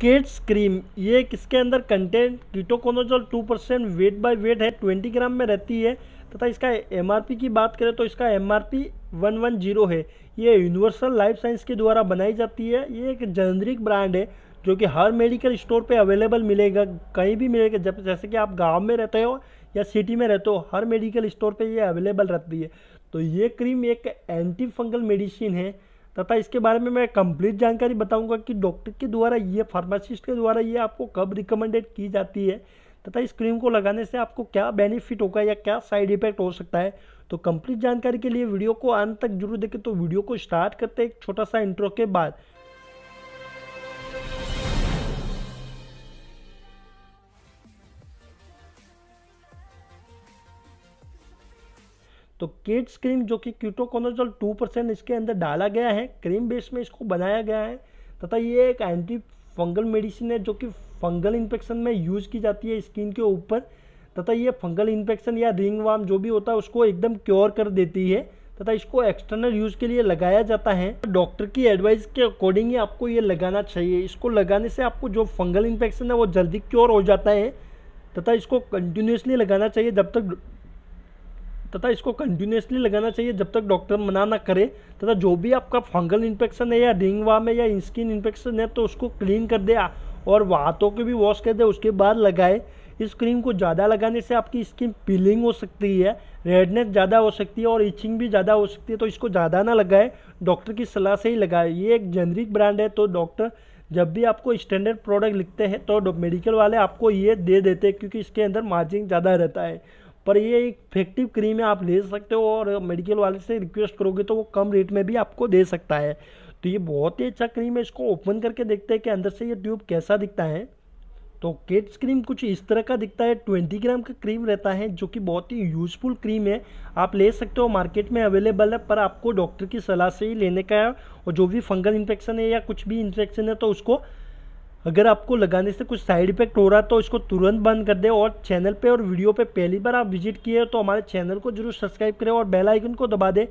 kids cream ये किसके अंदर content ketoconazole two percent weight by weight है ट्वेंटी ग्राम में रहती है तथा इसका एमआरपी की बात करें तो इसका एमआरपी वन वन जीरो है ये यूनिवर्सल लाइफ साइंस के द्वारा बनाई जाती है ये एक जेनरिक ब्रांड है जो कि हर मेडिकल स्टोर पे अवेलेबल मिलेगा कहीं भी मिलेगा जब जैसे कि आप गांव में रहते हो या सिटी में रहते हो हर मेडिकल स्टोर पे ये अवेलेबल रहती है तो ये क्रीम एक एंटी फंगल मेडिसिन है तथा इसके बारे में मैं कंप्लीट जानकारी बताऊंगा कि डॉक्टर के द्वारा ये फार्मासिस्ट के द्वारा ये आपको कब रिकमेंडेड की जाती है तथा इस क्रीम को लगाने से आपको क्या बेनिफिट होगा या क्या साइड इफेक्ट हो सकता है तो कंप्लीट जानकारी के लिए वीडियो को अंत तक जरूर देखें तो वीडियो को स्टार्ट करते एक छोटा सा इंट्रो के बाद तो किड्स क्रीम जो कि क्यूटोकोनोजल टू परसेंट इसके अंदर डाला गया है क्रीम बेस में इसको बनाया गया है तथा ये एक एंटी फंगल मेडिसिन है जो कि फंगल इन्फेक्शन में यूज की जाती है स्किन के ऊपर तथा ये फंगल इन्फेक्शन या रिंग वार्म जो भी होता है उसको एकदम क्योर कर देती है तथा इसको एक्सटर्नल यूज के लिए लगाया जाता है डॉक्टर की एडवाइस के अकॉर्डिंग ही आपको ये लगाना चाहिए इसको लगाने से आपको जो फंगल इन्फेक्शन है वो जल्दी क्योर हो जाता है तथा इसको कंटिन्यूसली लगाना चाहिए जब तक तथा इसको कंटिन्यूसली लगाना चाहिए जब तक डॉक्टर मना ना करे तथा जो भी आपका फंगल इन्फेक्शन है या रिंग वाम है या स्किन इन्फेक्शन है तो उसको क्लीन कर दे और हाथों को भी वॉश कर दे उसके बाद लगाए इस क्रीम को ज़्यादा लगाने से आपकी स्किन पीलिंग हो सकती है रेडनेस ज़्यादा हो सकती है और इचिंग भी ज़्यादा हो सकती है तो इसको ज़्यादा ना लगाए डॉक्टर की सलाह से ही लगाए ये एक जेनरिक ब्रांड है तो डॉक्टर जब भी आपको स्टैंडर्ड प्रोडक्ट लिखते हैं तो मेडिकल वाले आपको ये दे देते हैं क्योंकि इसके अंदर मार्जिन ज़्यादा रहता है पर ये एक इफेक्टिव क्रीम है आप ले सकते हो और मेडिकल वाले से रिक्वेस्ट करोगे तो वो कम रेट में भी आपको दे सकता है तो ये बहुत ही अच्छा क्रीम है इसको ओपन करके देखते हैं कि अंदर से ये ट्यूब कैसा दिखता है तो केट्स क्रीम कुछ इस तरह का दिखता है ट्वेंटी ग्राम का क्रीम रहता है जो कि बहुत ही यूजफुल क्रीम है आप ले सकते हो मार्केट में अवेलेबल है पर आपको डॉक्टर की सलाह से ही लेने का है और जो भी फंगल इन्फेक्शन है या कुछ भी इन्फेक्शन है तो उसको अगर आपको लगाने से कुछ साइड इफेक्ट हो रहा है तो इसको तुरंत बंद कर दें और चैनल पे और वीडियो पे पहली बार आप विजिट किए तो हमारे चैनल को जरूर सब्सक्राइब करें और बेल आइकन को दबा दें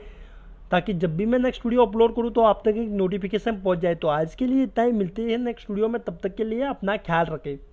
ताकि जब भी मैं नेक्स्ट वीडियो अपलोड करूँ तो आप तक एक नोटिफिकेशन पहुँच जाए तो आज के लिए इतना ही मिलती है नेक्स्ट वीडियो में तब तक के लिए अपना ख्याल रखें